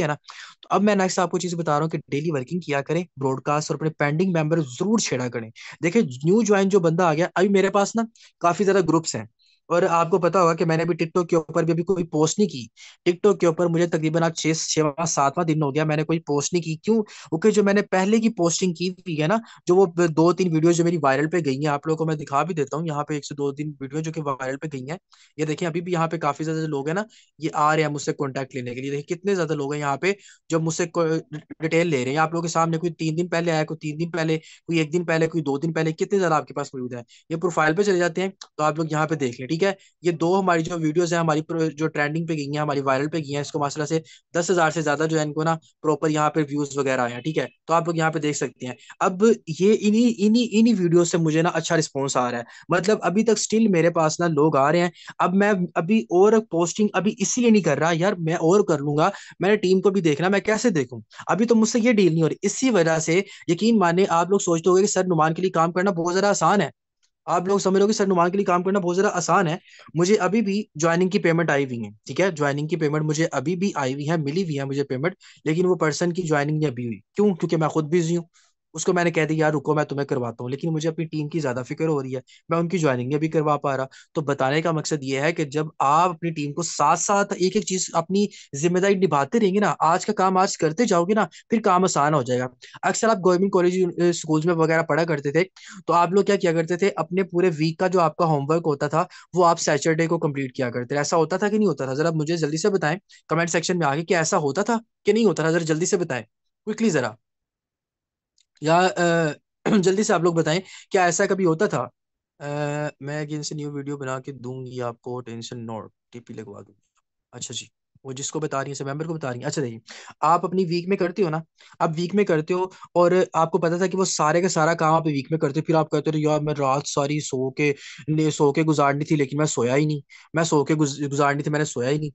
है ना तो अब मैं नेक्स्ट आपको चीज बता रहा हूँ कि डेली वर्किंग किया करें ब्रॉडकास्ट और अपने पेंडिंग मेंबर जरूर छेड़ा करें देखिए न्यू ज्वाइन जो बंदा आ गया अभी मेरे पास ना काफी ज्यादा ग्रुप्स हैं और आपको पता होगा कि मैंने अभी टिकटॉक के ऊपर भी अभी कोई पोस्ट नहीं की टिकटॉक के ऊपर मुझे तकरीबन आज छह छवा सातवां दिन हो गया मैंने कोई पोस्ट नहीं की क्यों ओके जो मैंने पहले की पोस्टिंग की हुई है ना जो वो दो तीन वीडियो जो मेरी वायरल पे गई है आप लोगों को मैं दिखा भी देता हूँ यहाँ पे एक से दो तीन वीडियो जो कि वायरल पे गई है ये देखिए अभी भी यहाँ पे काफी ज्यादा लोग है ना ये आ रहे हैं मुझसे कॉन्टेक्ट लेने के लिए देखिए कितने ज्यादा लोग हैं यहाँ पे जो मुझसे डिटेल ले रहे हैं आप लोगों के सामने कोई तीन दिन पहले आया कोई तीन दिन पहले कोई एक दिन पहले कोई दो दिन पहले कितने ज्यादा आपके पास मौजूद है ये प्रोफाइल पे चले जाते हैं तो आप लोग यहाँ पे देख लें ठीक ठीक है ये दो हमारी जो वीडियोस है हमारी जो ट्रेंडिंग पे गई है हमारी वायरल पे गई है इसको माशाला से दस हज़ार से ज़्यादा जो है इनको ना प्रॉपर यहाँ पे व्यूज़ वगैरह आया ठीक है तो आप लोग यहाँ पे देख सकते हैं अब ये इन्हीं इन्हीं इन्हीं वीडियो से मुझे ना अच्छा रिस्पॉन्स आ रहा है मतलब अभी तक स्टिल मेरे पास ना लोग आ रहे हैं अब मैं अभी और पोस्टिंग अभी इसीलिए नहीं कर रहा यार मैं और कर लूंगा मैंने टीम को भी देखना मैं कैसे देखूँ अभी तो मुझसे ये डील नहीं हो रही इसी वजह से यकीन माने आप लोग सोचते हो कि सर नुमान के लिए काम करना बहुत ज़्यादा आसान है आप लोग समझ कि सर नुमान के लिए काम करना बहुत ज्यादा आसान है मुझे अभी भी ज्वाइनिंग की पेमेंट आई हुई है ठीक है ज्वाइनिंग की पेमेंट मुझे अभी भी आई हुई है मिली हुई है मुझे पेमेंट लेकिन वो पर्सन की ज्वाइनिंग नहीं अभी हुई क्यों क्योंकि मैं खुद बिजी हूँ उसको मैंने कह दिया यार रुको मैं तुम्हें करवाता हूँ लेकिन मुझे अपनी टीम की ज्यादा फिक्र हो रही है मैं उनकी ज्वाइनिंग भी करवा पा रहा तो बताने का मकसद ये है कि जब आप अपनी टीम को साथ साथ एक एक चीज अपनी जिम्मेदारी निभाते रहेंगे ना आज का काम आज करते जाओगे ना फिर काम आसान हो जाएगा अक्सर आप गवर्नमेंट कॉलेज स्कूल में वगैरह पढ़ा करते थे तो आप लोग क्या किया करते थे अपने पूरे वीक का जो आपका होमवर्क होता था वो आप सैटरडे को कम्प्लीट किया करते ऐसा होता था कि नहीं होता था जरा मुझे जल्दी से बताएं कमेंट सेक्शन में आगे कि ऐसा होता था कि नहीं होता था जरा जल्दी से बताएं क्विकली जरा या आ, जल्दी से आप लोग बताएं क्या ऐसा कभी होता था आ, मैं अगेन से न्यू वीडियो बना के दूंगी आपको टेंशन नॉट टीपी लगवा दूंगी अच्छा जी वो जिसको बता रही है सब मेंबर को बता रही है अच्छा देखिए आप अपनी वीक में करते हो ना आप वीक में करते हो और आपको पता था कि वो सारे का सारा काम आप वीक में करते हो फिर आप कहते हो यार मैं रात सारी सो के सो के गुजारनी थी लेकिन मैं सोया ही नहीं मैं सो के गुजारनी थी मैंने सोया ही नहीं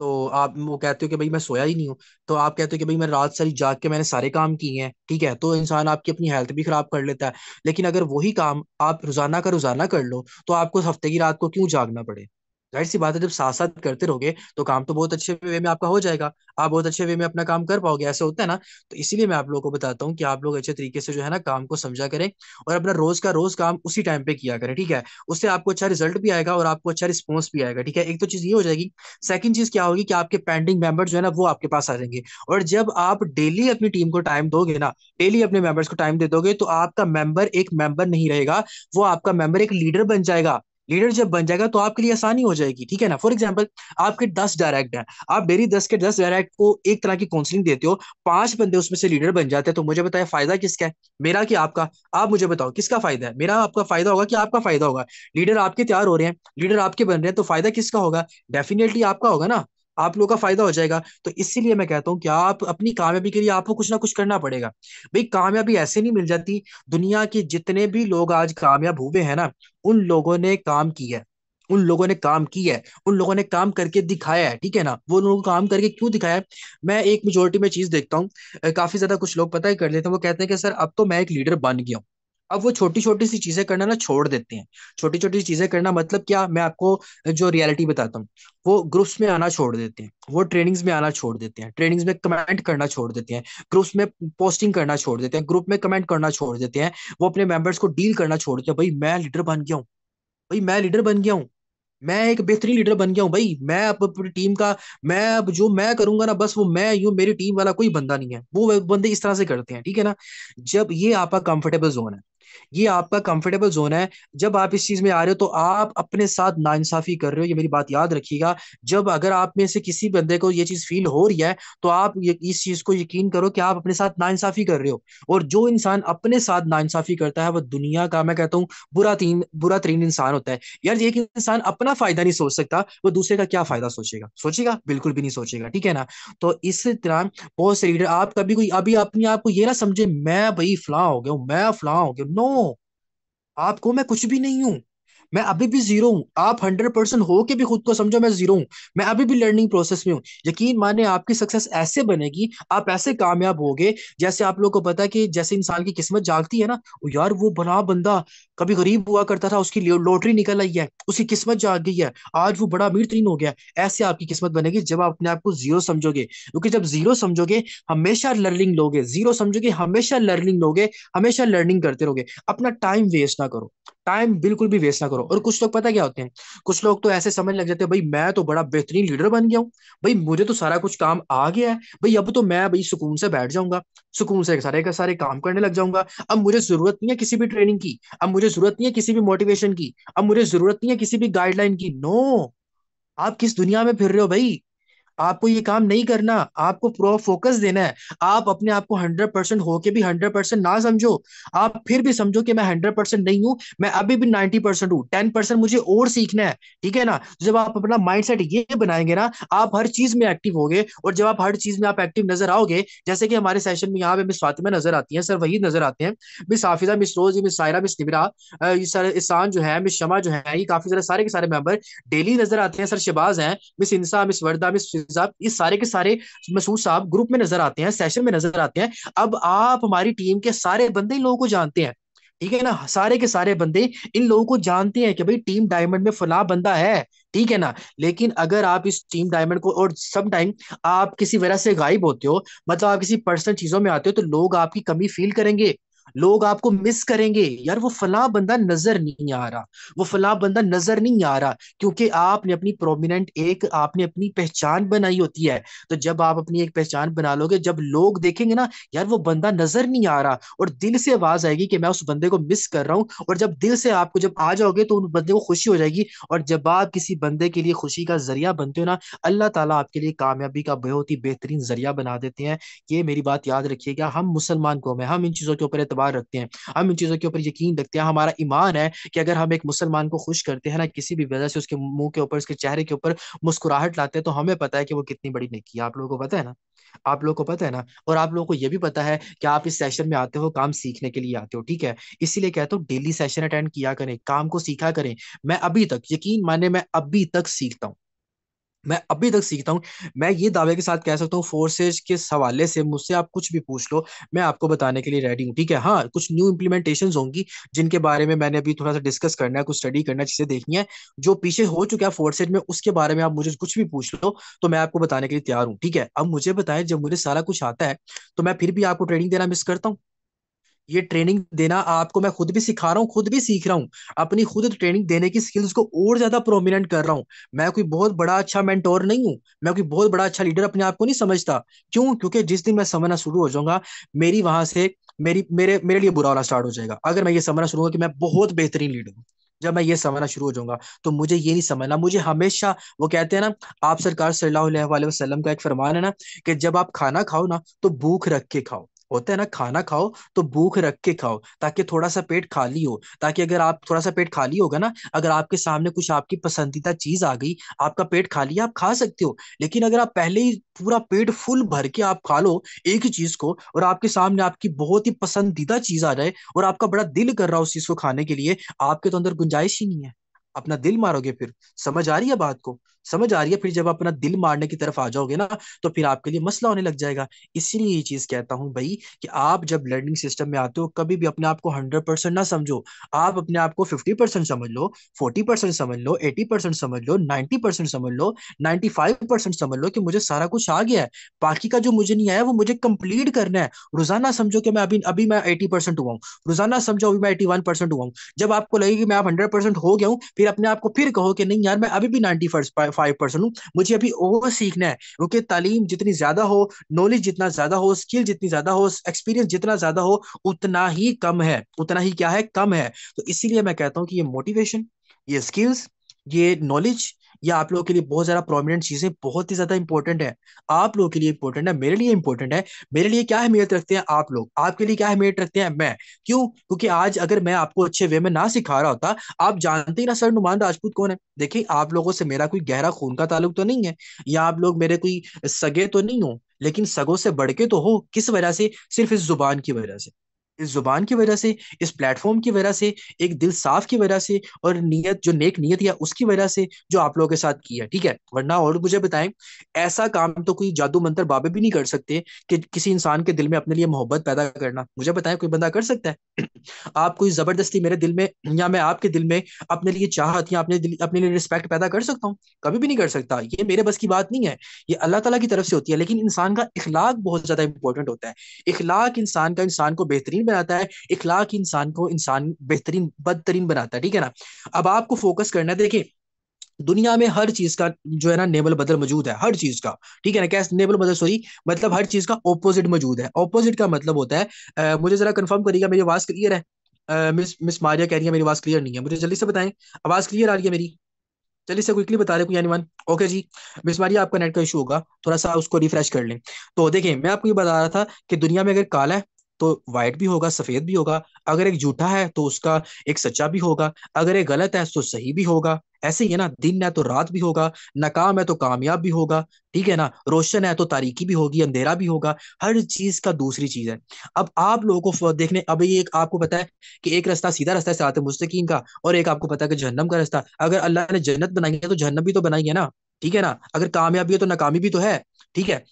तो आप वो कहते हो कि भाई मैं सोया ही नहीं हूँ तो आप कहते हो कि भाई मैं रात सारी जाग के मैंने सारे काम किए हैं ठीक है तो इंसान आपकी अपनी हेल्थ भी खराब कर लेता है लेकिन अगर वही काम आप रोजाना का रोजाना कर लो तो आपको हफ्ते की रात को क्यों जागना पड़े जाहिर सी बात है जब साथ साथ करते रहोगे तो काम तो बहुत अच्छे वे में आपका हो जाएगा आप बहुत अच्छे वे में अपना काम कर पाओगे ऐसे होता है ना तो इसीलिए मैं आप लोगों को बताता हूँ कि आप लोग अच्छे तरीके से जो है ना काम को समझा करें और अपना रोज का रोज काम उसी टाइम पे किया करें ठीक है उससे आपको अच्छा रिजल्ट भी आएगा और आपको अच्छा रिस्पॉन्स भी आएगा ठीक है एक तो चीज ये हो जाएगी सेकंड चीज क्या होगी कि आपके पेंडिंग मेंबर जो है ना वो आपके पास आ जाएंगे और जब आप डेली अपनी टीम को टाइम दोगे ना डेली अपने मेंबर्स को टाइम दे दोगे तो आपका मेंबर एक मेंबर नहीं रहेगा वो आपका मेंबर एक लीडर बन जाएगा लीडर जब बन जाएगा तो आपके लिए आसानी हो जाएगी ठीक है ना फॉर एग्जाम्पल आपके दस डायरेक्ट हैं आप मेरी दस के दस डायरेक्ट को एक तरह की काउंसलिंग देते हो पांच बंदे उसमें से लीडर बन जाते हैं तो मुझे बताया फायदा किसका है मेरा कि आपका आप मुझे बताओ किसका फायदा है मेरा आपका फायदा होगा कि आपका फायदा होगा लीडर आपके तैयार हो रहे हैं लीडर आपके बन रहे हैं तो फायदा किसका होगा डेफिनेटली आपका होगा ना आप लोगों का फायदा हो जाएगा तो इसीलिए मैं कहता हूँ कि आप अपनी कामयाबी के लिए आपको कुछ ना कुछ करना पड़ेगा भाई कामयाबी ऐसे नहीं मिल जाती दुनिया के जितने भी लोग आज कामयाब हुए हैं ना उन लोगों ने काम किया है उन लोगों ने काम किया है उन लोगों ने काम करके दिखाया है ठीक है ना वो लोगों को काम करके क्यों दिखाया है मैं एक मेजोरिटी में चीज देखता हूँ काफी ज्यादा कुछ लोग पता ही कर लेते हैं वो कहते हैं कि सर अब तो मैं एक लीडर बन गया हूँ अब वो छोटी छोटी सी चीजें करना ना छोड़ देते हैं छोटी छोटी सी चीजें करना मतलब क्या मैं आपको जो रियलिटी बताता हूँ वो ग्रुप्स में आना छोड़ देते हैं वो ट्रेनिंग्स में आना छोड़ देते हैं ट्रेनिंग्स में कमेंट करना छोड़ देते हैं ग्रुप्स में पोस्टिंग करना छोड़ देते हैं ग्रुप में कमेंट करना छोड़ देते हैं वो अपने मेंबर्स को डील करना छोड़ देते हैं भाई मैं लीडर बन गया हूँ भाई मैं लीडर बन गया हूँ मैं एक बेहतरीन लीडर बन गया हूँ भाई मैं अब अपनी टीम का मैं अब जो मैं करूंगा ना बस वो मैं यूं मेरी टीम वाला कोई बंदा नहीं है वो बंदे इस तरह से करते हैं ठीक है ना जब ये आपका कंफर्टेबल जोन है ये आपका कंफर्टेबल जोन है जब आप इस चीज में आ रहे हो तो आप अपने साथ नाइंसाफी कर रहे हो ये मेरी बात याद रखिएगा जब अगर आप में से किसी बंदे को ये चीज फील हो रही है तो आप इस चीज को यकीन करो कि आप अपने साथ नाइंसाफी कर रहे हो और जो इंसान अपने साथ नाइंसाफी करता है वह दुनिया का मैं कहता हूँ बुरा तीन बुरा तरीन इंसान होता है यार एक इंसान अपना फायदा नहीं सोच सकता वो दूसरे का क्या फायदा सोचेगा सोचेगा बिल्कुल भी नहीं सोचेगा ठीक है ना तो इस तरह बहुत से लीडर आप कभी कोई अभी अपने आप को ये ना समझे मैं भाई फलां हो गया हूँ मैं फ्ला हो गया नो हूं आपको मैं कुछ भी नहीं हूं मैं अभी भी जीरो हूँ आप हंड्रेड परसेंट होके भी खुद को समझो मैं जीरो हूँ मैं अभी भी लर्निंग प्रोसेस में हूँ यकीन माने आपकी सक्सेस ऐसे बनेगी आप ऐसे कामयाब होगे जैसे आप लोग को पता है कि जैसे इंसान की किस्मत जागती है ना यार वो बना बंदा कभी गरीब हुआ करता था उसकी लॉटरी निकल आई है उसकी किस्मत जाग गई है आज वो बड़ा अमीर तरीन हो गया ऐसे आपकी किस्मत बनेगी जब आप अपने आप को जीरो समझोगे क्योंकि जब जीरो समझोगे हमेशा लर्निंग लोगे जीरो समझोगे हमेशा लर्निंग लोगे हमेशा लर्निंग करते रहोगे अपना टाइम वेस्ट ना करो टाइम बिल्कुल भी वेस्ट ना करो और कुछ लोग पता क्या होते हैं कुछ लोग तो ऐसे समझ लग जाते हैं भाई मैं तो बड़ा बेहतरीन लीडर बन गया हूँ भाई मुझे तो सारा कुछ काम आ गया है भाई अब तो मैं भाई सुकून से बैठ जाऊंगा सुकून से सारे का सारे काम करने लग जाऊंगा अब मुझे जरूरत नहीं है किसी भी ट्रेनिंग की अब मुझे जरूरत नहीं है किसी भी मोटिवेशन की अब मुझे जरूरत नहीं है किसी भी गाइडलाइन की नो आप किस दुनिया में फिर रहे हो भाई आपको ये काम नहीं करना आपको पूरा फोकस देना है आप अपने आप को हंड्रेड परसेंट होके भी हंड्रेड परसेंट ना समझो आप फिर भी समझो कि मैं हंड्रेड परसेंट नहीं हूं मैं अभी भी नाइन्टी परसेंट हूँ टेन परसेंट मुझे और सीखना है ठीक है ना जब आप अपना माइंड सेट ये बनाएंगे ना आप हर चीज में एक्टिव होगे और जब आप हर चीज में आप एक्टिव नजर आओगे जैसे कि हमारे सेशन में यहाँ पे मिस फातिमा नजर आती है सर वही नजर आते हैं miss Hafiza miss Rose miss Saira miss Nibra Isan जो है मिस शमा जो है ये काफी सारे सारे के सारे मेंबर डेली नजर आते हैं सर शबाज हैं miss Insa miss Warda miss साहब इस सारे के सारे मसूद साहब ग्रुप में नजर आते हैं सेशन में नजर आते हैं अब आप हमारी टीम के सारे बंदे इन लोगों को जानते हैं ठीक है ना सारे के सारे बंदे इन लोगों को जानते हैं कि भाई टीम डायमंड में फला बंदा है ठीक है ना लेकिन अगर आप इस टीम डायमंड को और सम टाइम आप किसी वजह से गायब होते हो मतलब आप किसी पर्सनल चीजों में आते हो तो लोग आपकी कमी फील करेंगे लोग आपको मिस करेंगे यार वो फला बंदा नजर नहीं आ रहा वो फला बंदा नजर नहीं आ रहा क्योंकि आपने अपनी प्रोमिनेंट एक आपने अपनी पहचान बनाई होती है तो जब आप अपनी एक पहचान बना लोगे जब लोग देखेंगे ना यार वो बंदा नजर नहीं आ रहा और दिल से आवाज आएगी कि मैं उस बंदे को मिस कर रहा हूँ और जब दिल से आपको जब आ जाओगे तो उन बंदे को खुशी हो जाएगी और जब आप किसी बंदे के लिए खुशी का जरिया बनते हो ना अल्लाह ताला आपके लिए कामयाबी का बहुत ही बेहतरीन जरिया बना देते हैं ये मेरी बात याद रखिएगा हम मुसलमान कौम है हम इन चीजों के ऊपर एतबार एतबार रखते हैं हम इन चीज़ों के ऊपर यकीन रखते हैं हमारा ईमान है कि अगर हम एक मुसलमान को खुश करते हैं ना किसी भी वजह से उसके मुंह के ऊपर उसके चेहरे के ऊपर मुस्कुराहट लाते हैं तो हमें पता है कि वो कितनी बड़ी नेकी है आप लोगों को पता है ना आप लोगों को पता है ना और आप लोगों को ये भी पता है कि आप इस सेशन में आते हो काम सीखने के लिए आते हो ठीक है इसीलिए कहते हो डेली सेशन अटेंड किया करें काम को सीखा करें मैं अभी तक यकीन माने मैं अभी तक सीखता हूँ मैं अभी तक सीखता हूँ मैं ये दावे के साथ कह सकता हूँ फोर्सेज के सवाले से मुझसे आप कुछ भी पूछ लो मैं आपको बताने के लिए रेडी हूँ ठीक है हाँ कुछ न्यू इम्प्लीमेंटेशन होंगी जिनके बारे में मैंने अभी थोड़ा सा डिस्कस करना है कुछ स्टडी करना है चीजें देखनी है जो पीछे हो चुका है फोर्सेज में उसके बारे में आप मुझे कुछ भी पूछ लो तो मैं आपको बताने के लिए तैयार हूँ ठीक है अब मुझे बताएं जब मुझे सारा कुछ आता है तो मैं फिर भी आपको ट्रेनिंग देना मिस करता हूँ ये ट्रेनिंग देना आपको मैं खुद भी सिखा रहा हूँ खुद भी सीख रहा हूँ अपनी खुद ट्रेनिंग देने की स्किल्स को और ज्यादा प्रोमिनेंट कर रहा हूँ मैं कोई बहुत बड़ा अच्छा मेंटोर नहीं हूँ मैं कोई बहुत बड़ा अच्छा लीडर अपने आप को नहीं समझता क्यों क्योंकि जिस दिन मैं समझना शुरू हो जाऊंगा मेरी वहां से मेरी मेरे मेरे लिए बुरा होना स्टार्ट हो जाएगा अगर मैं ये समझना शुरू होगा कि मैं बहुत बेहतरीन लीडर हूँ जब मैं ये समझना शुरू हो जाऊंगा तो मुझे ये नहीं समझना मुझे हमेशा वो कहते हैं ना आप सरकार सल्लल्लाहु अलैहि वसल्लम का एक फरमान है ना कि जब आप खाना खाओ ना तो भूख रख के खाओ होता है ना खाना खाओ तो भूख रख के खाओ ताकि थोड़ा सा पेट खाली हो ताकि अगर आप थोड़ा सा पेट खाली होगा ना अगर आपके सामने कुछ आपकी पसंदीदा चीज आ गई आपका पेट खाली है आप खा सकते हो लेकिन अगर आप पहले ही पूरा पेट फुल भर के आप खा लो एक ही चीज को और आपके सामने आपकी बहुत ही पसंदीदा चीज आ जाए और आपका बड़ा दिल कर रहा हो उस चीज को खाने के लिए आपके तो अंदर गुंजाइश ही नहीं है अपना दिल मारोगे फिर समझ आ रही है बात को समझ आ रही है फिर जब अपना दिल मारने की तरफ आ जाओगे ना तो फिर आपके लिए मसला होने लग जाएगा इसीलिए ये चीज कहता हूँ भाई कि आप जब लर्निंग सिस्टम में आते हो कभी भी अपने आप को हंड्रेड परसेंट ना समझो आप अपने आप को फिफ्टी परसेंट समझ लो फोर्टी परसेंट समझ लो एटी परसेंट समझ लो नाइन्टी परसेंट समझ लो नाइन्टी फाइव परसेंट समझ लो कि मुझे सारा कुछ आ गया है बाकी का जो मुझे नहीं आया वो मुझे कंप्लीट करना है रोजाना समझो कि मैं अभी अभी मैं एटी परसेंट हुआ हूँ रोजाना समझो अभी मैं एटी वन परसेंट हुआ हूँ जब आपको लगे कि मैं आप हंड्रेड परसेंट हो गया हूँ फिर अपने आप को फिर कहो कि नहीं यार मैं अभी भी नाइन्टी फर्स्ट फाइव पर्सन हूँ मुझे अभी और सीखना है क्योंकि तालीम जितनी ज्यादा हो नॉलेज जितना ज्यादा हो स्किल जितनी ज्यादा हो एक्सपीरियंस जितना ज्यादा हो उतना ही कम है उतना ही क्या है कम है तो इसीलिए मैं कहता हूँ कि ये मोटिवेशन ये स्किल्स ये नॉलेज ये आप लोगों के लिए बहुत ज्यादा प्रोमिनेंट चीजें बहुत ही ज्यादा इंपॉर्टेंट है आप लोगों के लिए इंपॉर्टेंट है मेरे लिए इंपॉर्टेंट है मेरे लिए क्या अहमियत रखते हैं आप लोग आपके लिए क्या अहमियत रखते हैं मैं क्यों क्योंकि आज अगर मैं आपको अच्छे वे में ना सिखा रहा होता आप जानते ही ना सर नुमान राजपूत कौन है देखिए आप लोगों से मेरा कोई गहरा खून का ताल्लुक तो नहीं है या आप लोग मेरे कोई सगे तो नहीं हो लेकिन सगों से बढ़ के तो हो किस वजह से सिर्फ इस जुबान की वजह से इस जुबान की वजह से इस प्लेटफॉर्म की वजह से एक दिल साफ की वजह से और नीयत जो नेक नीयत या उसकी वजह से जो आप लोगों के साथ की है ठीक है वरना और मुझे बताएं ऐसा काम तो कोई जादू मंत्र बाबे भी नहीं कर सकते कि किसी इंसान के दिल में अपने लिए मोहब्बत पैदा करना मुझे बताएं कोई बंदा कर सकता है आप कोई जबरदस्ती मेरे दिल में या मैं आपके दिल में अपने लिए चाहत या अपने अपने लिए रिस्पेक्ट पैदा कर सकता हूँ कभी भी नहीं कर सकता ये मेरे बस की बात नहीं है ये अल्लाह तला की तरफ से होती है लेकिन इंसान का इखलाक बहुत ज्यादा इंपॉर्टेंट होता है इखलाक इंसान का इंसान को बेहतरीन बनाता है इखलाक इंसान को इंसान बेहतरीन बदतरीन बनाता है ठीक है ना अब आपको फोकस करना है देखिए दुनिया में हर चीज का जो है ना नेबल बदल मौजूद है हर चीज का ठीक है ना कैसे नेबल बदल सॉरी मतलब हर चीज का ऑपोजिट मौजूद है ऑपोजिट का मतलब होता है आ, मुझे जरा कंफर्म करिएगा मेरी आवाज क्लियर है आ, मिस मिस मारिया कह रही है मेरी आवाज क्लियर नहीं है मुझे जल्दी से बताएं आवाज क्लियर आ रही है मेरी चलिए से क्विकली बता रहे कोई यानीमान ओके जी मिस मारिया आपका नेट का इशू होगा थोड़ा सा उसको रिफ्रेश कर लें तो देखिए मैं आपको ये बता रहा था कि दुनिया में अगर काला है तो वाइट भी होगा सफेद भी होगा अगर एक झूठा है तो उसका एक सच्चा भी होगा अगर एक गलत है तो सही भी होगा ऐसे ही है ना दिन है तो रात भी होगा नाकाम है तो कामयाब भी होगा ठीक है ना रोशन है तो तारीकी भी होगी अंधेरा भी होगा हर चीज का दूसरी चीज है अब आप लोगों को देखने अब ये एक आपको पता है कि एक रास्ता सीधा रास्ता है सरात मुस्तकीम का और एक आपको पता है कि जहन्नम का रास्ता अगर अल्लाह ने जन्नत बनाई है तो जहन्नम भी तो बनाई है ना ठीक है ना अगर कामयाबी है तो नाकामी भी तो है ठीक है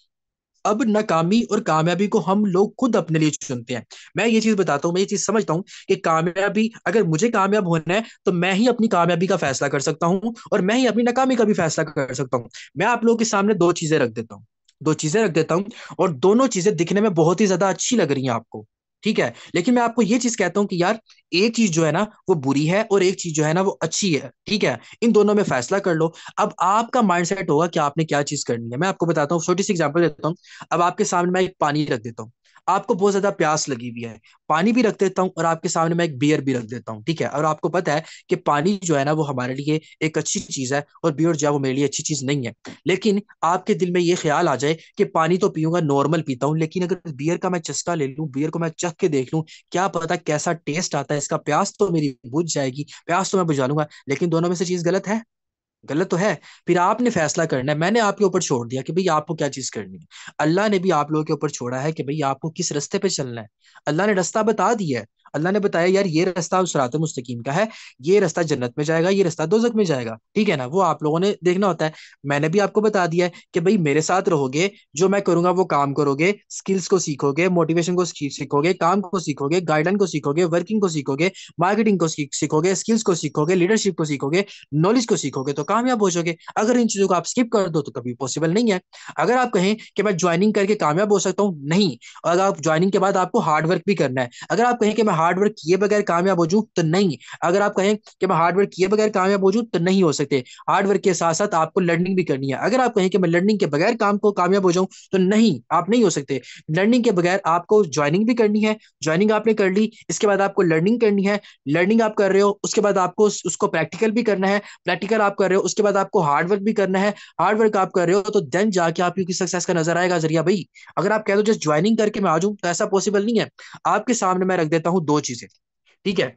अब नाकामी और कामयाबी को हम लोग खुद अपने लिए चुनते हैं मैं ये चीज बताता हूँ मैं ये चीज समझता हूँ कि कामयाबी अगर मुझे कामयाब होना है तो मैं ही अपनी कामयाबी का फैसला कर सकता हूँ और मैं ही अपनी नाकामी का भी फैसला कर सकता हूँ मैं आप लोगों के सामने दो चीजें रख देता हूँ दो चीजें रख देता हूँ और दोनों चीजें दिखने में बहुत ही ज्यादा अच्छी लग रही हैं आपको ठीक है लेकिन मैं आपको ये चीज कहता हूँ कि यार एक चीज जो है ना वो बुरी है और एक चीज जो है ना वो अच्छी है ठीक है इन दोनों में फैसला कर लो अब आपका सेट होगा कि आपने क्या चीज करनी है मैं आपको बताता हूँ छोटी सी एग्जाम्पल देता हूँ अब आपके सामने मैं एक पानी रख देता हूँ आपको बहुत ज्यादा प्यास लगी हुई है पानी भी रख देता हूँ और आपके सामने मैं एक बियर भी रख देता हूँ ठीक है और आपको पता है कि पानी जो है ना वो हमारे लिए एक अच्छी चीज है और बियर जो है वो मेरे लिए अच्छी चीज नहीं है लेकिन आपके दिल में ये ख्याल आ जाए कि पानी तो पीऊंगा नॉर्मल पीता हूँ लेकिन अगर बियर का मैं चस्का ले लूँ बियर को मैं चख के देख लूँ क्या पता कैसा टेस्ट आता है इसका प्यास तो मेरी बुझ जाएगी प्यास तो मैं बुझा लूंगा लेकिन दोनों में से चीज गलत है गलत तो है फिर आपने फैसला करना है मैंने आपके ऊपर छोड़ दिया कि भाई आपको क्या चीज करनी है अल्लाह ने भी आप लोगों के ऊपर छोड़ा है कि भाई आपको किस रस्ते पे चलना है अल्लाह ने रास्ता बता दिया है अल्लाह ने बताया यार ये रास्ता उस रात मुस्तकीम का है ये रास्ता जन्नत में जाएगा ये रास्ता दोजक में जाएगा ठीक है ना वो आप लोगों ने देखना होता है मैंने भी आपको बता दिया है कि भाई मेरे साथ रहोगे जो मैं करूंगा वो काम करोगे स्किल्स को सीखोगे मोटिवेशन को सीखोगे काम को सीखोगे गाइडलाइन को सीखोगे वर्किंग को सीखोगे मार्केटिंग को सीखोगे स्किल्स को सीखोगे लीडरशिप को सीखोगे नॉलेज को सीखोगे तो कामयाब हो जाओगे अगर इन चीजों को आप स्किप कर दो तो कभी पॉसिबल नहीं है अगर आप कहें कि मैं ज्वाइनिंग करके कामयाब हो सकता हूँ नहीं और अगर आप ज्वाइनिंग के बाद आपको हार्डवर्क भी करना है अगर आप कहें कि मैं हार्डवर्क किए बगैर कामयाब हो जाऊँ तो नहीं अगर आप कहें कि मैं हार्डवर्क किए बगैर कामयाब हो जाऊँ तो नहीं हो सकते हार्डवर्क के साथ साथ आपको लर्निंग भी करनी है अगर आप कहें कि मैं लर्निंग के बगैर काम को कामयाब हो जाऊं तो नहीं आप नहीं हो सकते लर्निंग के बगैर आपको ज्वाइनिंग भी करनी है ज्वाइनिंग आपने कर ली इसके बाद आपको लर्निंग करनी है लर्निंग आप कर रहे हो उसके बाद आपको उसको प्रैक्टिकल भी करना है प्रैक्टिकल आप कर रहे हो उसके बाद आपको हार्डवर्क भी करना है हार्डवर्क आप कर रहे हो तो देन जाके आप क्योंकि सक्सेस का नजर आएगा जरिया भाई अगर आप कह दो जस्ट ज्वाइनिंग करके मैं आ जाऊं तो ऐसा पॉसिबल नहीं है आपके सामने मैं रख देता हूँ दो चीजें ठीक है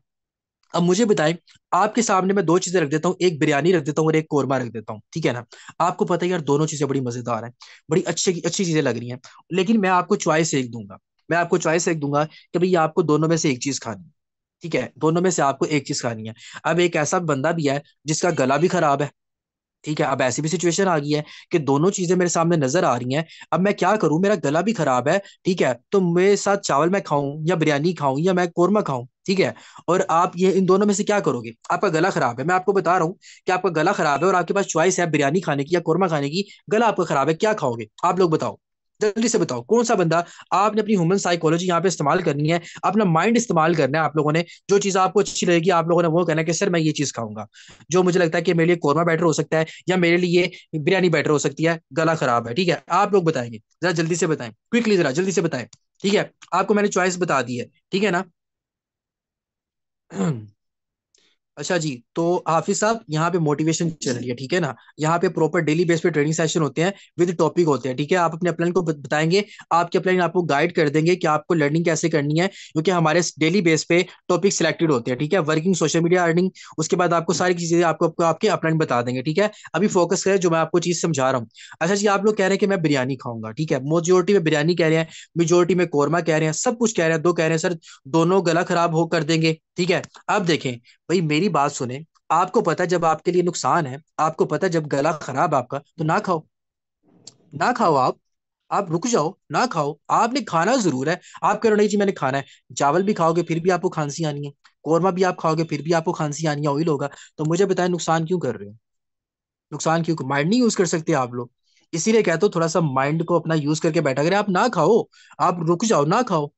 अब मुझे बताएं आपके सामने मैं दो चीजें रख देता हूँ एक बिरयानी रख देता हूँ और एक कोरमा रख देता हूँ ठीक है ना आपको पता है यार दोनों चीजें बड़ी मजेदार है बड़ी अच्छी अच्छी चीजें लग रही हैं लेकिन मैं आपको च्वाइस एक दूंगा मैं आपको च्वाइस एक दूंगा कि भाई आपको दोनों में से एक चीज खानी ठीक है दोनों में से आपको एक चीज खानी है अब एक ऐसा बंदा भी है जिसका गला भी खराब है ठीक है अब ऐसी भी सिचुएशन आ गई है कि दोनों चीजें मेरे सामने नजर आ रही हैं अब मैं क्या करूं मेरा गला भी खराब है ठीक है तो मेरे साथ चावल मैं खाऊं या बिरयानी खाऊं या मैं कोरमा खाऊं ठीक है और आप ये इन दोनों में से क्या करोगे आपका गला खराब है मैं आपको बता रहा हूँ कि आपका गला खराब है और आपके पास च्वाइस है बिरयानी खाने की या कौरमा खाने की गला आपका खराब है क्या खाओगे आप लोग बताओ जल्दी से बताओ कौन सा बंदा आपने अपनी ह्यूमन साइकोलॉजी यहाँ पे इस्तेमाल करनी है अपना माइंड इस्तेमाल करना है आप लोगों ने जो चीज आपको अच्छी लगेगी आप लोगों ने वो कहना है कि सर मैं ये चीज खाऊंगा जो मुझे लगता है कि मेरे लिए कौरमा बेटर हो सकता है या मेरे लिए बिरयानी बेटर हो सकती है गला खराब है ठीक है आप लोग बताएंगे जरा जल्दी से बताएं क्विकली जरा जल्दी से बताएं ठीक है आपको मैंने चॉइस बता दी है ठीक है ना अच्छा जी तो हाफिज साहब यहाँ पे मोटिवेशन चल रही है ठीक है ना यहाँ पे प्रॉपर डेली बेस पे ट्रेनिंग सेशन होते हैं विद टॉपिक होते हैं ठीक है आप अपने अपलाइन को बताएंगे आपके अपलाइन आपको गाइड कर देंगे कि आपको लर्निंग कैसे करनी है क्योंकि हमारे डेली बेस पे टॉपिक सिलेक्टेड होते हैं ठीक है वर्किंग सोशल मीडिया अर्निंग उसके बाद आपको सारी चीजें आपको आपके अपलाइन बता देंगे ठीक है अभी फोकस करें जो मैं आपको चीज समझा रहा हूँ अच्छा जी आप लोग कह रहे हैं कि मैं बिरयानी खाऊंगा ठीक है मेजोरिटी में बिरयानी कह रहे हैं मेजोरिटी में कौरमा कह रहे हैं सब कुछ कह रहे हैं दो कह रहे हैं सर दोनों गला खराब हो कर देंगे ठीक है अब देखें भाई मेरी मेरी बात सुने आपको पता जब आपके लिए नुकसान है आपको पता जब गला खराब आपका तो ना खाओ ना खाओ आप आप रुक जाओ ना खाओ आपने खाना जरूर है आप कह रहे नहीं जी मैंने खाना है चावल भी खाओगे फिर भी आपको खांसी आनी है कोरमा भी आप खाओगे फिर भी आपको खांसी आनी है ऑयल होगा तो मुझे बताएं नुकसान क्यों कर रहे हो नुकसान क्यों माइंड नहीं यूज कर सकते आप लोग इसीलिए कहते हो थोड़ा सा माइंड को अपना यूज करके बैठा करें आप ना खाओ आप रुक जाओ ना खाओ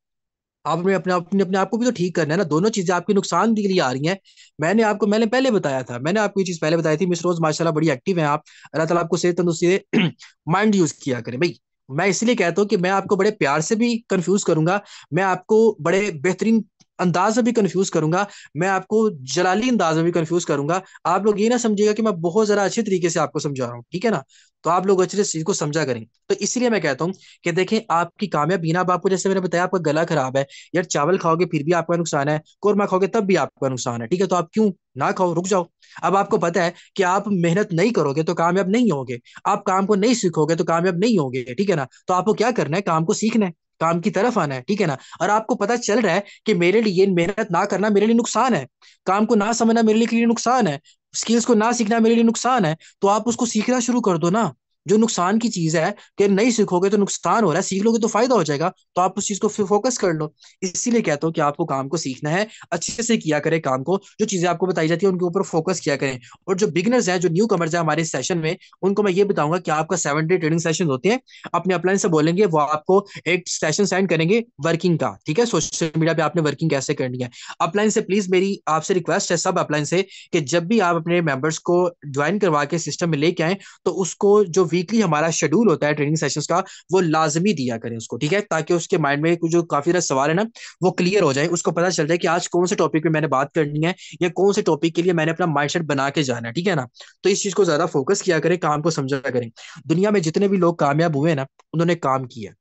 आपने अपने अपने अपने आप को भी तो ठीक करना है ना दोनों चीजें आपके नुकसान के लिए आ रही हैं मैंने आपको मैंने पहले बताया था मैंने आपको ये चीज पहले बताई थी मिस रोज माशाल्लाह बड़ी एक्टिव है आप अल्लाह ताला आपको सेहत तंदुरुस्ती माइंड यूज किया करें भाई मैं इसलिए कहता हूँ कि मैं आपको बड़े प्यार से भी कंफ्यूज करूंगा मैं आपको बड़े बेहतरीन अंदाज में भी कंफ्यूज करूंगा मैं आपको जलाली अंदाज में भी कंफ्यूज करूंगा आप लोग ये ना समझिएगा कि मैं बहुत जरा अच्छे तरीके से आपको समझा रहा हूँ ठीक है ना तो आप लोग अच्छे से चीज को समझा करें तो इसलिए मैं कहता हूँ कि देखें आपकी कामयाबी ना आपको जैसे मैंने बताया आपका गला खराब है यार चावल खाओगे फिर भी आपका नुकसान है कोरमा खाओगे तब भी आपका नुकसान है ठीक है तो आप क्यों ना खाओ रुक जाओ अब आपको पता है कि आप मेहनत नहीं करोगे तो कामयाब नहीं होगे आप काम को नहीं सीखोगे तो कामयाब नहीं होगे ठीक है ना तो आपको क्या करना है काम को सीखना है काम की तरफ आना है ठीक है ना और आपको पता चल रहा है कि मेरे लिए मेहनत ना करना मेरे लिए नुकसान है काम को ना समझना मेरे लिए नुकसान है स्किल्स को ना सीखना मेरे लिए नुकसान है तो आप उसको सीखना शुरू कर दो ना जो नुकसान की चीज है कि नहीं सीखोगे तो नुकसान हो रहा है सीख लोगे तो फायदा हो जाएगा तो आप उस चीज को फोकस कर लो इसीलिए कहता हूँ कि आपको काम को सीखना है अच्छे से किया करें काम को जो चीजें आपको बताई जाती है उनके ऊपर फोकस किया करें और जो बिगनर्स हैं जो न्यू कमर्स हैं हमारे सेशन में उनको मैं ये बताऊंगा कि आपका सेवन डे ट्रेनिंग सेशन होते हैं अपने अपलाइन से बोलेंगे वो आपको एक सेशन सेंड करेंगे वर्किंग का ठीक है सोशल मीडिया पे आपने वर्किंग कैसे करनी है अपलाइन से प्लीज मेरी आपसे रिक्वेस्ट है सब अपलाइन से कि जब भी आप अपने मेंबर्स को ज्वाइन करवा के सिस्टम में लेके आए तो उसको जो वीक वीकली हमारा शेड्यूल होता है ट्रेनिंग सेशंस का वो लाजमी दिया करें उसको ठीक है ताकि उसके माइंड में जो काफी सारे सवाल है ना वो क्लियर हो जाए उसको पता चल जाए कि आज कौन से टॉपिक पे मैंने बात करनी है या कौन से टॉपिक के लिए मैंने अपना माइंडसेट बना के जाना है ठीक है ना तो इस चीज को ज्यादा फोकस किया करें काम को समझा करें दुनिया में जितने भी लोग कामयाब हुए ना उन्होंने काम किया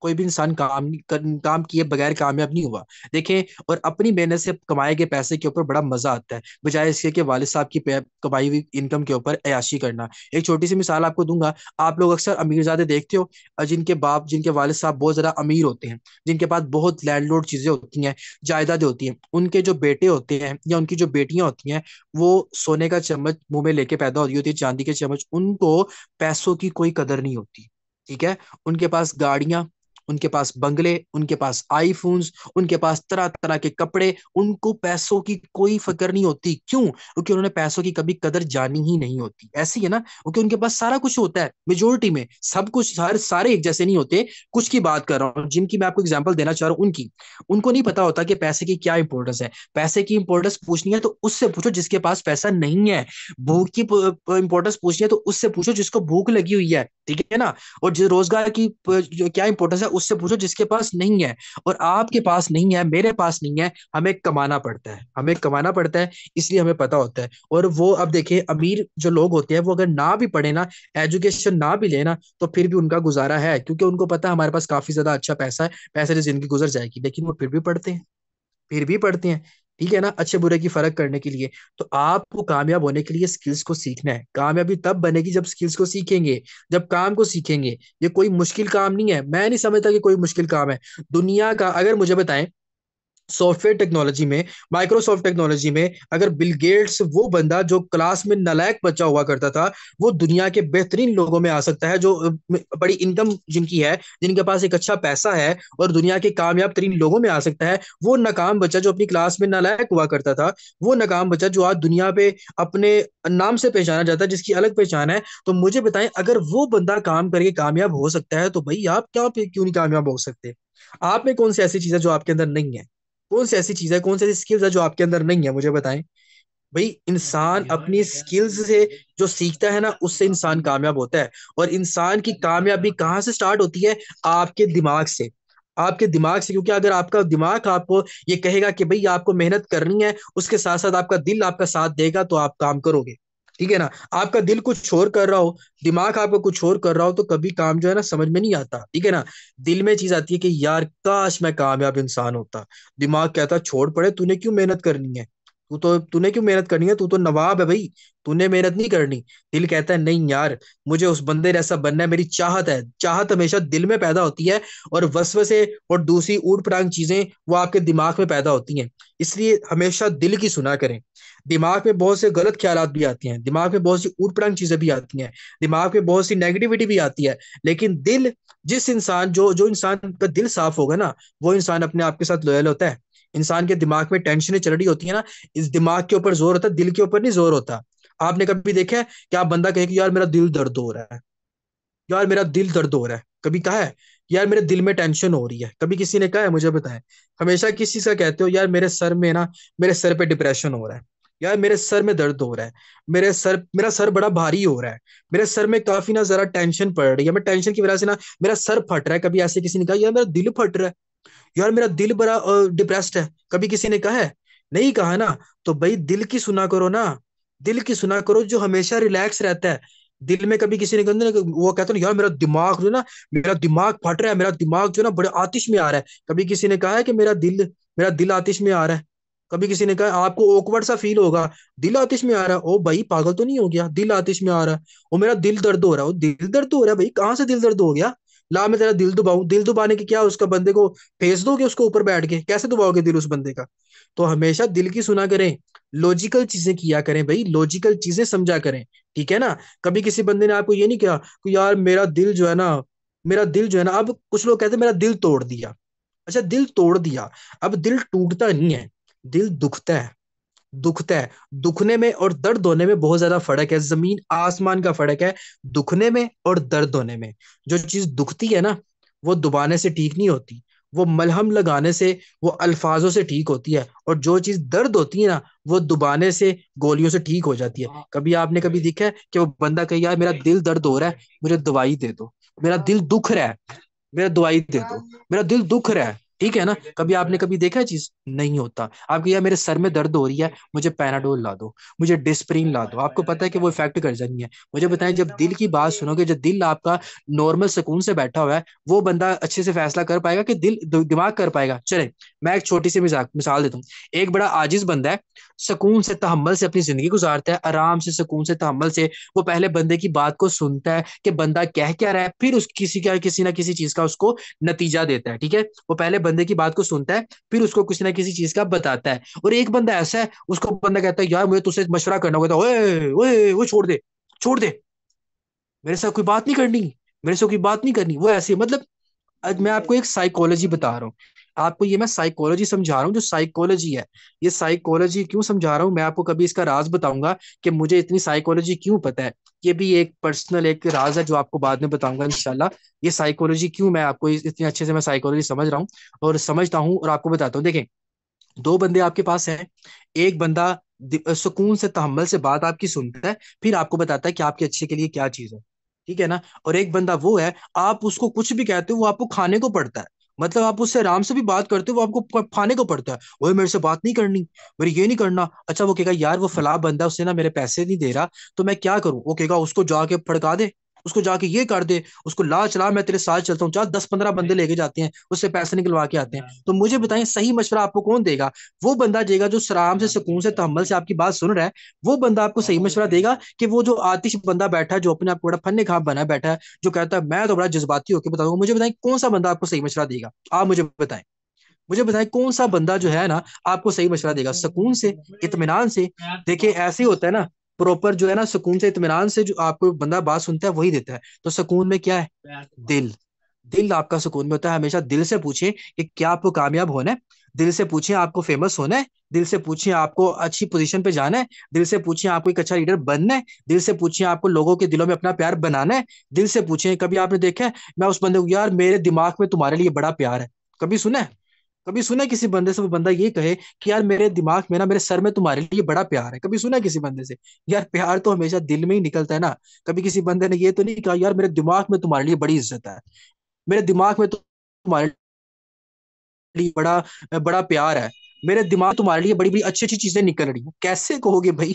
कोई भी इंसान काम काम किए बगैर कामयाब नहीं हुआ देखें और अपनी मेहनत से कमाए गए पैसे के ऊपर बड़ा मजा आता है बजाय इसके कि वाले साहब की कमाई हुई इनकम के ऊपर अयाशी करना एक छोटी सी मिसाल आपको दूंगा आप लोग अक्सर अमीर ज्यादा देखते हो जिनके बाप जिनके वाले साहब बहुत ज्यादा अमीर होते हैं जिनके पास बहुत लैंड चीजें होती हैं जायदादें होती हैं उनके जो बेटे होते हैं या उनकी जो बेटियां होती हैं वो सोने का चम्मच मुंह में लेके पैदा होती होती है चांदी के चम्मच उनको पैसों की कोई कदर नहीं होती ठीक है उनके पास गाड़ियां उनके पास बंगले उनके पास आईफोन्स उनके पास तरह तरह के कपड़े उनको पैसों की कोई फिक्र नहीं होती क्यों क्योंकि उन्होंने पैसों की कभी कदर जानी ही नहीं होती ऐसी है ना क्योंकि उनके पास सारा कुछ होता है मेजोरिटी में सब कुछ हर सारे एक जैसे नहीं होते कुछ की बात कर रहा हूँ जिनकी मैं आपको एग्जाम्पल देना चाह रहा हूँ उनकी उनको नहीं पता होता कि पैसे की क्या इंपोर्टेंस है पैसे की इंपॉर्टेंस पूछनी है तो उससे पूछो जिसके पास पैसा नहीं है भूख की इंपोर्टेंस पूछनी है तो उससे पूछो जिसको भूख लगी हुई है ठीक है ना और जो रोजगार की क्या इंपोर्टेंस है उससे पूछो जिसके पास नहीं है और आपके पास नहीं है मेरे पास नहीं है हमें कमाना पड़ता है हमें कमाना पड़ता है इसलिए हमें पता होता है और वो अब देखिए अमीर जो लोग होते हैं वो अगर ना भी पढ़े ना एजुकेशन ना भी लेना तो फिर भी उनका गुजारा है क्योंकि उनको पता है हमारे पास काफी ज्यादा अच्छा पैसा है पैसे से जिंदगी गुजर जाएगी लेकिन वो फिर भी पढ़ते हैं फिर भी पढ़ते हैं ठीक है ना अच्छे बुरे की फर्क करने के लिए तो आपको कामयाब होने के लिए स्किल्स को सीखना है कामयाबी तब बनेगी जब स्किल्स को सीखेंगे जब काम को सीखेंगे ये कोई मुश्किल काम नहीं है मैं नहीं समझता कि कोई मुश्किल काम है दुनिया का अगर मुझे बताएं सॉफ्टवेयर टेक्नोलॉजी में माइक्रोसॉफ्ट टेक्नोलॉजी में अगर बिल गेट्स वो बंदा जो क्लास में नलायक बच्चा हुआ करता था वो दुनिया के बेहतरीन लोगों में आ सकता है जो बड़ी इनकम जिनकी है जिनके पास एक अच्छा पैसा है और दुनिया के कामयाब तरीन लोगों में आ सकता है वो नाकाम बच्चा जो अपनी क्लास में नलायक हुआ करता था वो नाकाम बच्चा जो आज दुनिया पे अपने नाम से पहचाना जाता है जिसकी अलग पहचान है तो मुझे बताएं अगर वो बंदा काम करके कामयाब हो सकता है तो भाई आप क्या क्यों नहीं कामयाब हो सकते आप में कौन सी ऐसी चीज है जो आपके अंदर नहीं है कौन सी ऐसी चीज है कौन सी ऐसी स्किल्स है जो आपके अंदर नहीं है मुझे बताएं भाई इंसान हाँ, अपनी स्किल्स तो से जो सीखता है ना उससे इंसान कामयाब होता है और इंसान की कामयाबी कहाँ से स्टार्ट होती है आपके दिमाग से आपके दिमाग से क्योंकि अगर आपका दिमाग आपको ये कहेगा कि भाई आपको मेहनत करनी है उसके साथ साथ आपका दिल आपका साथ देगा तो आप काम करोगे ठीक है ना आपका दिल कुछ छोर कर रहा हो दिमाग आपका कुछ और कर रहा हो तो कभी काम जो है ना समझ में नहीं आता ठीक है ना दिल में चीज आती है कि यार काश मैं कामयाब इंसान होता दिमाग कहता छोड़ पड़े तूने क्यों मेहनत करनी है तू तो तूने क्यों मेहनत करनी है तू तो नवाब है भाई तूने मेहनत नहीं करनी दिल कहता है नहीं यार मुझे उस बंदे जैसा बनना है मेरी चाहत है चाहत हमेशा दिल में पैदा होती है और से और दूसरी ऊट पटांग चीजें वो आपके दिमाग में पैदा होती हैं इसलिए हमेशा दिल की सुना करें दिमाग में बहुत से गलत ख्याल भी आते हैं दिमाग में बहुत सी ऊट पटांग चीजें भी आती हैं दिमाग में बहुत सी नेगेटिविटी भी आती है लेकिन दिल जिस इंसान जो जो इंसान का दिल साफ होगा ना वो इंसान अपने आप के साथ लोयल होता है इंसान के दिमाग में टेंशनें चल रही होती है ना इस दिमाग के ऊपर जोर होता है दिल के ऊपर नहीं जोर होता आपने कभी देखा है कि आप बंदा कहे कि यार मेरा दिल दर्द हो रहा है यार मेरा दिल दर्द हो रहा है कभी कहा है यार मेरे दिल में टेंशन हो रही है कभी किसी ने कहा है मुझे बताएं हमेशा किसी से कहते हो यार मेरे सर में ना मेरे सर पे डिप्रेशन हो रहा है यार मेरे सर में दर्द हो रहा है मेरे सर मेरा सर बड़ा भारी हो रहा है मेरे सर में काफी ना जरा टेंशन पड़ रही है मैं टेंशन की वजह से ना मेरा सर फट रहा है कभी ऐसे किसी ने कहा यार मेरा दिल फट रहा है यार मेरा दिल बड़ा डिप्रेस्ड है कभी किसी ने कहा है नहीं कहा ना तो भाई दिल की सुना करो ना दिल की सुना करो जो हमेशा रिलैक्स रहता है दिल में कभी किसी ने कहते ना वो कहते ना यार मेरा दिमाग जो ना मेरा दिमाग फट रहा है मेरा दिमाग जो ना बड़े आतिश में आ रहा है कभी किसी ने कहा है कि मेरा दिल मेरा दिल आतिश में आ रहा है कभी किसी ने कहा आपको ओकवर्ड सा फील होगा दिल आतिश में आ रहा है ओ भाई पागल तो नहीं हो गया दिल आतिश में आ रहा है और मेरा दिल दर्द हो रहा है वो दिल दर्द तो हो रहा है भाई कहाँ से दिल दर्द हो गया ला मैं तेरा दिल दुबाऊ दिल दुबाने की क्या उसका बंदे को फेंस दोगे उसको ऊपर बैठ के कैसे दुबाओगे दिल उस बंदे का तो हमेशा दिल की सुना करें लॉजिकल चीजें किया करें भाई लॉजिकल चीजें समझा करें ठीक है ना कभी किसी बंदे ने आपको ये नहीं कहा कि यार मेरा दिल जो है ना मेरा दिल जो है ना अब कुछ लोग कहते हैं मेरा दिल तोड़ दिया अच्छा दिल तोड़ दिया अब दिल टूटता नहीं है दिल दुखता है दुखता है दुखने में और दर्द होने में बहुत ज्यादा फर्क है जमीन आसमान का फर्क है दुखने में और दर्द होने में जो चीज दुखती है ना वो दुबाने से ठीक नहीं होती वो मलहम लगाने से वो अल्फाजों से ठीक होती है और जो चीज दर्द होती है ना वो दुबाने से गोलियों से ठीक हो जाती है हाँ। कभी आपने कभी देखा है कि वो बंदा कही यार मेरा दिल दर्द हो रहा है मुझे दवाई दे दो मेरा दिल दुख रहा है मेरा दवाई दे दो मेरा दिल दुख रहा है ठीक है ना कभी आपने कभी देखा चीज नहीं होता आपके यार मेरे सर में दर्द हो रही है मुझे पैनाडोल ला दो मुझे डिस्प्रीन ला दो आपको पता है कि वो इफेक्ट कर जानी है मुझे बताएं जब दिल की बात सुनोगे जब दिल आपका नॉर्मल सुकून से बैठा हुआ है वो बंदा अच्छे से फैसला कर पाएगा कि दिल दिमाग कर पाएगा चले मैं एक छोटी सी मिसाल मिसाल देता हूँ एक बड़ा आजिज बंदा है सुकून से तहमल से अपनी जिंदगी गुजारता है आराम से सुकून से तहमल से वो पहले बंदे की बात को सुनता है कि बंदा कह क्या रहा है फिर उस किसी का किसी ना किसी चीज का उसको नतीजा देता है ठीक है वो पहले बंदे की बात को सुनता है फिर उसको कुछ ना किसी चीज का बताता है और एक बंदा ऐसा है उसको बंदा कहता है यार मुझे तुझसे मशवरा करना होगा तो, ओए ओए वो छोड़ दे छोड़ दे मेरे साथ कोई बात नहीं करनी मेरे साथ कोई बात नहीं करनी वो ऐसी मतलब मैं आपको एक साइकोलॉजी बता रहा हूँ आपको ये मैं साइकोलॉजी समझा रहा हूँ जो साइकोलॉजी है ये साइकोलॉजी क्यों समझा रहा हूँ मैं आपको कभी इसका राज बताऊंगा कि मुझे इतनी साइकोलॉजी क्यों पता है ये भी एक पर्सनल एक राज है जो आपको बाद में बताऊंगा इंशाल्लाह ये साइकोलॉजी क्यों मैं आपको इतने अच्छे से मैं साइकोलॉजी समझ रहा हूँ और समझता हूँ और आपको बताता हूँ देखें दो बंदे आपके पास हैं एक बंदा सुकून से तहमल से बात आपकी सुनता है फिर आपको बताता है कि आपके अच्छे के लिए क्या चीज है ठीक है ना और एक बंदा वो है आप उसको कुछ भी कहते हो वो आपको खाने को पड़ता है मतलब आप उससे आराम से भी बात करते हो वो आपको खाने को पड़ता है वो मेरे से बात नहीं करनी मेरे ये नहीं करना अच्छा वो कहेगा यार वो फलाह बंदा उसने ना मेरे पैसे नहीं दे रहा तो मैं क्या करूँ वो कहेगा उसको जाके फड़का दे उसको जाके ये कर दे उसको ला चला मैं तेरे साथ चलता हूँ चार दस पंद्रह बंदे हम्म। लेके जाते हैं उससे पैसे निकलवा के आते हैं तो मुझे बताएं सही मशवरा आपको कौन देगा वो बंदा देगा जो सराम से सुकून से तहमल से आपकी बात सुन रहा है वो बंदा आपको सही हाँ। मशवरा देगा कि वो जो आतिश बंदा बैठा है जो अपने आपको बड़ा फन्ने खाप बना बैठा है जो कहता है मैं तो बड़ा जज्बाती होकर बताऊंगा मुझे बताएं कौन सा बंदा आपको सही मशवरा देगा आप मुझे बताएं मुझे बताएं कौन सा बंदा जो है ना आपको सही मशवरा देगा सुकून से इतमान से देखिए ऐसे होता है ना प्रॉपर जो है ना सुकून से इतमान से जो आपको बंदा बात सुनता है वही देता है तो सुकून में क्या है दिल दिल आपका सुकून में होता है हमेशा दिल से पूछें कि क्या आपको कामयाब होना है दिल से पूछें आपको फेमस होना है दिल से पूछें आपको अच्छी पोजीशन पे जाना है दिल से पूछें आपको एक अच्छा लीडर बनना है दिल से पूछें आपको लोगों के दिलों में अपना प्यार बनाना है दिल से पूछें कभी आपने देखा है मैं उस बंदे को यार मेरे दिमाग में तुम्हारे लिए बड़ा प्यार है कभी सुना है कभी सुना किसी बंदे से वो बंदा ये कहे कि यार मेरे दिमाग में ना मेरे सर में तुम्हारे लिए बड़ा प्यार है कभी सुना किसी बंदे से यार प्यार तो हमेशा दिल में ही निकलता है ना कभी किसी बंदे ने ये तो नहीं कहा यार मेरे दिमाग में तुम्हारे लिए बड़ी इज्जत है मेरे दिमाग में तो तुम्हारे लिए बड़ा बड़ा प्यार है मेरे दिमाग तुम्हारे लिए बड़ी बड़ी अच्छी अच्छी चीजें निकल रही हैं कैसे कहोगे भाई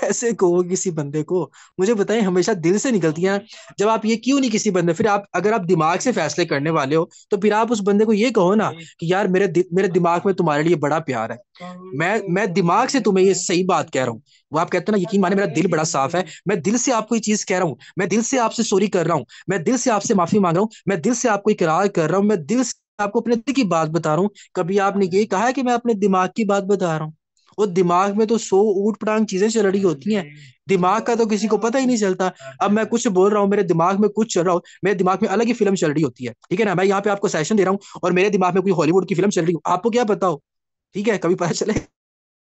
कैसे कहोगे किसी बंदे को मुझे बताए हमेशा दिल से निकलती हैं जब आप ये क्यों नहीं किसी बंदे फिर आप अगर आप दिमाग से फैसले करने वाले हो तो फिर आप उस बंदे को ये कहो ना कि यार मेरे दि, मेरे दिमाग में तुम्हारे लिए बड़ा प्यार है मैं मैं दिमाग से तुम्हें ये सही बात कह रहा हूँ वो आप कहते हैं ना यकीन माने मेरा दिल बड़ा साफ है मैं दिल से आपको ये चीज कह रहा हूँ मैं दिल से आपसे सॉरी कर रहा हूँ मैं दिल से आपसे माफी मांग रहा हूँ मैं दिल से आपको इकरार कर रहा हूँ मैं दिल आपको अपने दिल की बात बता रहा हूँ कभी आपने ये कहा है कि मैं अपने दिमाग की बात बता रहा हूँ और दिमाग में तो सो ऊट पटांग चीजें चल रही होती हैं दिमाग का तो किसी को पता ही नहीं चलता अब मैं कुछ बोल रहा हूँ मेरे दिमाग में कुछ चल रहा हो मेरे दिमाग में अलग ही फिल्म चल रही होती है ठीक है ना मैं यहाँ पे आपको सेशन दे रहा हूँ और मेरे दिमाग में कोई हॉलीवुड की फिल्म चल रही हूँ आपको क्या बताओ ठीक है कभी पता चले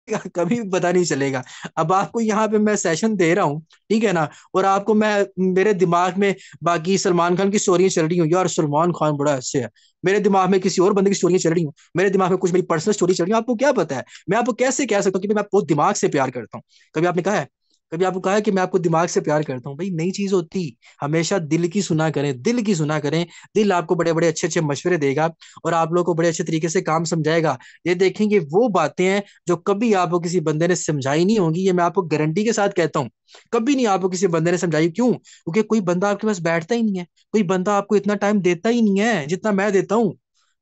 कभी भी पता नहीं चलेगा अब आपको यहाँ पे मैं सेशन दे रहा हूँ ठीक है ना और आपको मैं मेरे दिमाग में बाकी सलमान खान की स्टोरियाँ चल रही हूँ यार सलमान खान बड़ा अच्छे है मेरे दिमाग में किसी और बंदे की स्टोरियाँ चल रही हूँ मेरे दिमाग में कुछ मेरी पर्सनल स्टोरी चल रही है आपको क्या पता है मैं आपको कैसे कह सकता हूँ कि मैं आपको दिमाग से प्यार करता हूँ कभी आपने कहा है कभी आपको कहा है कि मैं आपको दिमाग से प्यार करता हूँ भाई नई चीज होती हमेशा दिल की सुना करें दिल की सुना करें दिल आपको बड़े बड़े अच्छे अच्छे मशवरे देगा और आप लोग को बड़े अच्छे तरीके से काम समझाएगा ये देखेंगे वो बातें हैं जो कभी आपको किसी बंदे ने समझाई नहीं होंगी ये मैं आपको गारंटी के साथ कहता हूँ कभी नहीं आपको किसी बंदे ने समझाई क्यों क्योंकि कोई बंदा आपके पास बैठता ही नहीं है कोई बंदा आपको इतना टाइम देता ही नहीं है जितना मैं देता हूँ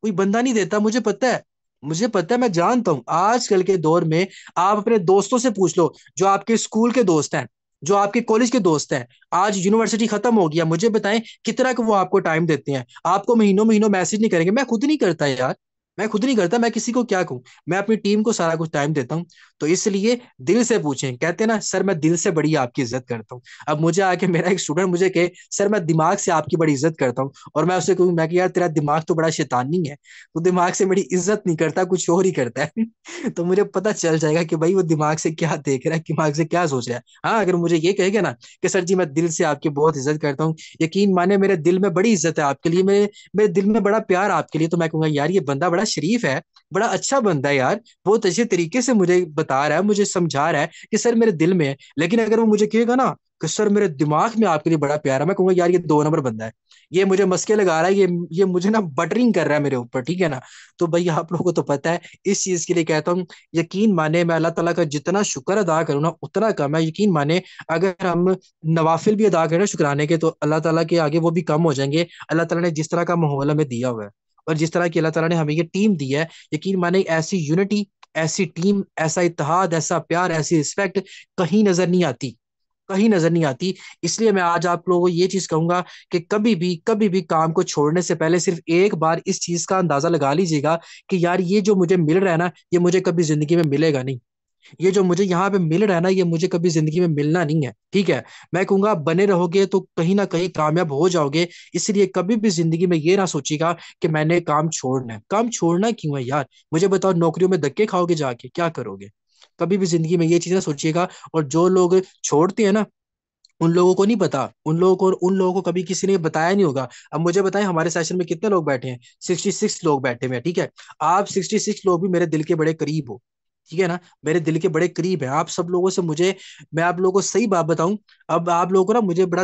कोई बंदा नहीं देता मुझे पता है मुझे पता है मैं जानता हूँ आजकल के दौर में आप अपने दोस्तों से पूछ लो जो आपके स्कूल के दोस्त हैं जो आपके कॉलेज के दोस्त हैं आज यूनिवर्सिटी खत्म हो गया मुझे बताएं कितना वो आपको टाइम देते हैं आपको महीनों महीनों मैसेज नहीं करेंगे मैं खुद नहीं करता यार मैं खुद नहीं करता मैं किसी को क्या कहूँ मैं अपनी टीम को सारा कुछ टाइम देता हूँ तो इसलिए दिल से पूछें कहते हैं ना सर मैं दिल से बड़ी आपकी इज्जत करता हूँ अब मुझे आके मेरा एक स्टूडेंट मुझे कहे सर मैं दिमाग से आपकी बड़ी इज्जत करता हूँ और मैं उसे कहूँ मैं कि यार तेरा दिमाग तो बड़ा शैतानी है तो दिमाग से मेरी इज्जत नहीं करता कुछ और ही करता है तो मुझे पता चल जाएगा कि भाई वो दिमाग से क्या देख रहा है दिमाग से क्या सोच रहा है हाँ अगर मुझे ये कहेगा ना कि सर जी मैं दिल से आपकी बहुत इज्जत करता हूँ यकीन माने मेरे दिल में बड़ी इज्जत है आपके लिए मेरे मेरे दिल में बड़ा प्यार आपके लिए तो मैं कहूँगा यार ये बंदा बड़ा शरीफ है बड़ा अच्छा बंदा है यार बहुत अच्छे तरीके से मुझे बता बता रहा है मुझे समझा रहा है कि सर मेरे दिल में है लेकिन अगर वो मुझे कहेगा ना कि सर मेरे दिमाग में आपके लिए बड़ा प्यारा मैं कहूंगा यार ये दो नंबर बंदा है ये मुझे मस्के लगा रहा है ये ये मुझे ना बटरिंग कर रहा है मेरे ऊपर ठीक है ना तो भाई आप लोगों को तो पता है इस चीज के लिए कहता हूँ यकीन माने मैं अल्लाह तला का जितना शुक्र अदा करूँ ना उतना कम है यकीन माने अगर हम नवाफिल भी अदा करें शुक्राने के तो अल्लाह तला के आगे वो भी कम हो जाएंगे अल्लाह तला ने जिस तरह का माहौल हमें दिया हुआ है और जिस तरह की अल्लाह तला ने हमें ये टीम दी है यकीन माने ऐसी यूनिटी ऐसी टीम ऐसा इतिहाद ऐसा प्यार ऐसी रिस्पेक्ट कहीं नजर नहीं आती कहीं नजर नहीं आती इसलिए मैं आज आप लोगों को ये चीज कहूंगा कि कभी भी कभी भी काम को छोड़ने से पहले सिर्फ एक बार इस चीज का अंदाजा लगा लीजिएगा कि यार ये जो मुझे मिल रहा है ना ये मुझे कभी जिंदगी में मिलेगा नहीं ये जो मुझे यहाँ पे मिल रहा है ना ये मुझे कभी जिंदगी में मिलना नहीं है ठीक है मैं कहूंगा आप बने रहोगे तो कहीं ना कहीं कामयाब हो जाओगे इसलिए कभी भी जिंदगी में ये ना सोचेगा कि मैंने काम छोड़ना है काम छोड़ना क्यों है यार मुझे बताओ नौकरियों में धक्के खाओगे जाके क्या करोगे कभी भी जिंदगी में ये चीज ना सोचिएगा और जो लोग छोड़ते हैं ना उन लोगों को नहीं पता उन लोगों को उन लोगों को कभी किसी ने बताया नहीं होगा अब मुझे बताएं हमारे सेशन में कितने लोग बैठे हैं सिक्सटी सिक्स लोग बैठे हुए हैं ठीक है आप सिक्सटी सिक्स लोग भी मेरे दिल के बड़े करीब हो ठीक है ना मेरे दिल के बड़े करीब है आप सब लोगों से मुझे मैं आप लोगों को सही बात बताऊं अब आप लोगों को ना मुझे बड़ा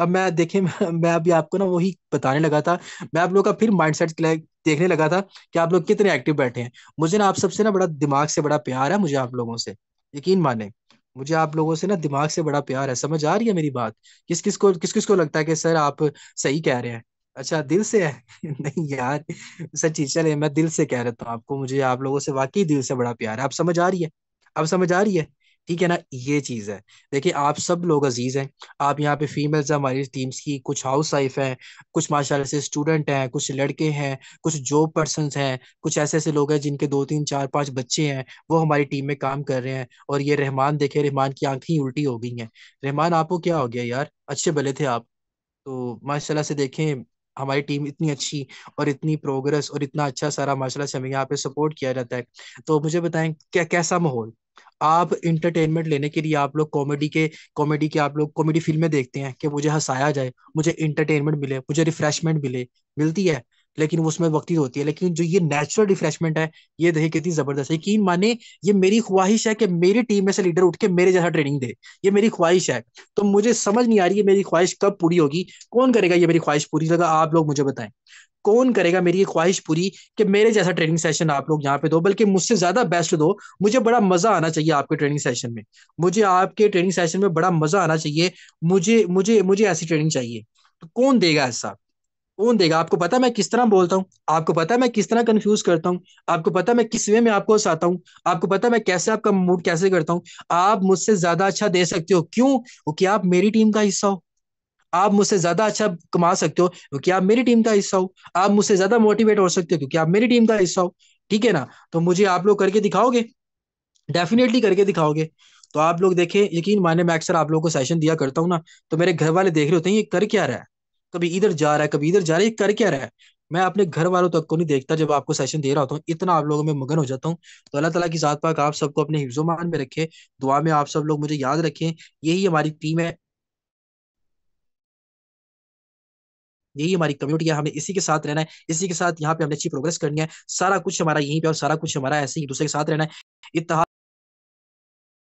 अब मैं देखे मैं अभी आपको ना वही बताने लगा था मैं आप लोगों का फिर सेट देखने लगा था कि आप लोग कितने एक्टिव बैठे हैं मुझे ना आप सबसे ना बड़ा दिमाग से बड़ा प्यार है मुझे आप लोगों से यकीन माने मुझे आप लोगों से ना दिमाग से बड़ा प्यार है समझ आ रही है मेरी बात किस किस को किस किस को लगता है कि सर आप सही कह रहे हैं अच्छा दिल से है नहीं यार सच्ची चले मैं दिल से कह रहा हूँ आपको मुझे आप लोगों से वाकई दिल से बड़ा प्यार है आप समझ आ रही है अब समझ आ रही है ठीक है ना ये चीज़ है देखिए आप सब लोग अजीज़ हैं आप यहाँ पे फीमेल्स हैं हमारी टीम्स की कुछ हाउस वाइफ हैं कुछ माशाल्लाह से स्टूडेंट हैं कुछ लड़के हैं कुछ जॉब पर्सन हैं कुछ ऐसे ऐसे लोग हैं जिनके दो तीन चार पांच बच्चे हैं वो हमारी टीम में काम कर रहे हैं और ये रहमान देखे रहमान की आंखें उल्टी हो गई हैं रहमान आपको क्या हो गया यार अच्छे भले थे आप तो माशाला से देखें हमारी टीम इतनी अच्छी और इतनी प्रोग्रेस और इतना अच्छा सारा माशाल्लाह से हमें यहाँ पे सपोर्ट किया जाता है तो मुझे बताएं क्या कैसा माहौल आप इंटरटेनमेंट लेने के लिए आप लोग कॉमेडी के कॉमेडी के आप लोग कॉमेडी फिल्में देखते हैं कि मुझे हंसाया जाए मुझे इंटरटेनमेंट मिले मुझे रिफ्रेशमेंट मिले मिलती है लेकिन वो उसमें वक्ती होती है लेकिन जो ये नेचुरल रिफ्रेशमेंट है ये देखिए कितनी जबरदस्त है यकीन माने ये मेरी ख्वाहिश है कि मेरी टीम में से लीडर उठ के मेरे जैसा ट्रेनिंग दे ये मेरी ख्वाहिश है तो मुझे समझ नहीं आ रही है मेरी ख्वाहिश कब पूरी होगी कौन करेगा ये मेरी ख्वाहिश पूरी जगह आप लोग मुझे बताएं कौन करेगा मेरी ये ख्वाहिश पूरी कि मेरे जैसा ट्रेनिंग सेशन आप लोग यहाँ पे दो बल्कि मुझसे ज्यादा बेस्ट दो मुझे बड़ा मजा आना चाहिए आपके ट्रेनिंग सेशन में मुझे आपके ट्रेनिंग सेशन में बड़ा मजा आना चाहिए मुझे मुझे मुझे ऐसी ट्रेनिंग चाहिए तो कौन देगा ऐसा कौन देगा आपको पता मैं किस तरह बोलता हूँ आपको पता मैं किस तरह कंफ्यूज करता हूँ आपको पता मैं किस वे में आपको हंसाता हूँ आपको पता मैं कैसे आपका मूड कैसे करता हूँ आप मुझसे ज्यादा अच्छा दे सकते हो क्यों क्योंकि आप मेरी टीम का हिस्सा हो आप मुझसे ज्यादा अच्छा कमा सकते हो क्योंकि आप मेरी टीम का हिस्सा हो आप मुझसे ज्यादा मोटिवेट हो सकते हो क्योंकि आप मेरी टीम का हिस्सा हो ठीक है ना तो मुझे आप लोग करके दिखाओगे डेफिनेटली करके दिखाओगे तो आप लोग देखें यकीन माने मैं अक्सर आप लोगों को सेशन दिया करता हूँ ना तो मेरे घर वाले देख रहे होते हैं ये कर क्या रहा है कभी इधर जा रहा है कभी इधर जा रहा है कर क्या रहा है मैं अपने घर वालों तक को नहीं देखता जब आपको सेशन दे रहा होता हूँ इतना आप लोगों में मगन हो जाता हूँ तो अल्लाह तला की जात पाक आप सबको अपने हिफ्जोमान में रखे दुआ में आप सब लोग मुझे याद रखें यही हमारी टीम है यही हमारी कम्युनिटी है हमें इसी के साथ रहना है इसी के साथ यहाँ पे हमने अच्छी प्रोग्रेस करनी है सारा कुछ हमारा यहीं पे और सारा कुछ हमारा ऐसे ही दूसरे के साथ रहना है इतना